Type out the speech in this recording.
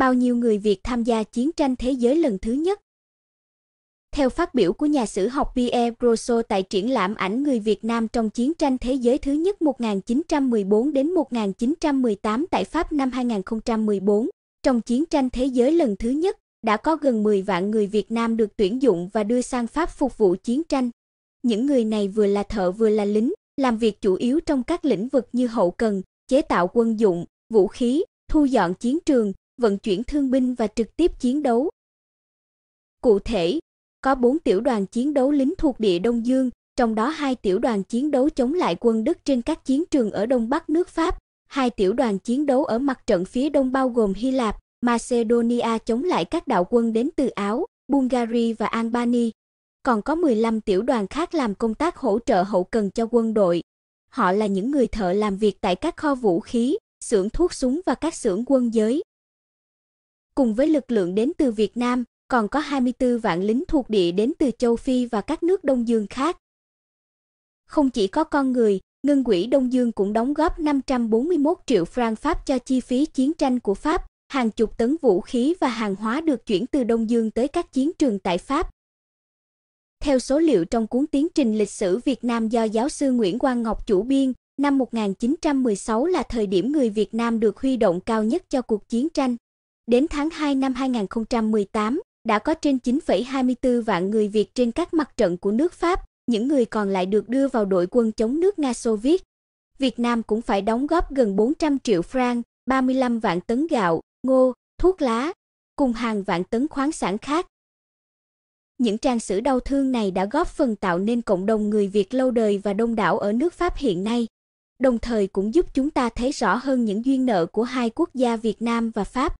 bao nhiêu người Việt tham gia chiến tranh thế giới lần thứ nhất. Theo phát biểu của nhà sử học Pierre Brosso tại triển lãm ảnh người Việt Nam trong chiến tranh thế giới thứ nhất 1914 đến 1918 tại Pháp năm 2014, trong chiến tranh thế giới lần thứ nhất đã có gần 10 vạn người Việt Nam được tuyển dụng và đưa sang Pháp phục vụ chiến tranh. Những người này vừa là thợ vừa là lính, làm việc chủ yếu trong các lĩnh vực như hậu cần, chế tạo quân dụng, vũ khí, thu dọn chiến trường, vận chuyển thương binh và trực tiếp chiến đấu. Cụ thể, có 4 tiểu đoàn chiến đấu lính thuộc địa Đông Dương, trong đó hai tiểu đoàn chiến đấu chống lại quân Đức trên các chiến trường ở Đông Bắc nước Pháp, hai tiểu đoàn chiến đấu ở mặt trận phía Đông bao gồm Hy Lạp, Macedonia chống lại các đạo quân đến từ Áo, Bulgaria và Albania. Còn có 15 tiểu đoàn khác làm công tác hỗ trợ hậu cần cho quân đội. Họ là những người thợ làm việc tại các kho vũ khí, xưởng thuốc súng và các xưởng quân giới cùng với lực lượng đến từ Việt Nam, còn có 24 vạn lính thuộc địa đến từ châu Phi và các nước Đông Dương khác. Không chỉ có con người, Ngân quỹ Đông Dương cũng đóng góp 541 triệu franc Pháp cho chi phí chiến tranh của Pháp, hàng chục tấn vũ khí và hàng hóa được chuyển từ Đông Dương tới các chiến trường tại Pháp. Theo số liệu trong cuốn Tiến trình lịch sử Việt Nam do giáo sư Nguyễn Quang Ngọc chủ biên, năm 1916 là thời điểm người Việt Nam được huy động cao nhất cho cuộc chiến tranh. Đến tháng 2 năm 2018, đã có trên 9,24 vạn người Việt trên các mặt trận của nước Pháp, những người còn lại được đưa vào đội quân chống nước Nga Xô Viết. Việt Nam cũng phải đóng góp gần 400 triệu franc, 35 vạn tấn gạo, ngô, thuốc lá, cùng hàng vạn tấn khoáng sản khác. Những trang sử đau thương này đã góp phần tạo nên cộng đồng người Việt lâu đời và đông đảo ở nước Pháp hiện nay, đồng thời cũng giúp chúng ta thấy rõ hơn những duyên nợ của hai quốc gia Việt Nam và Pháp.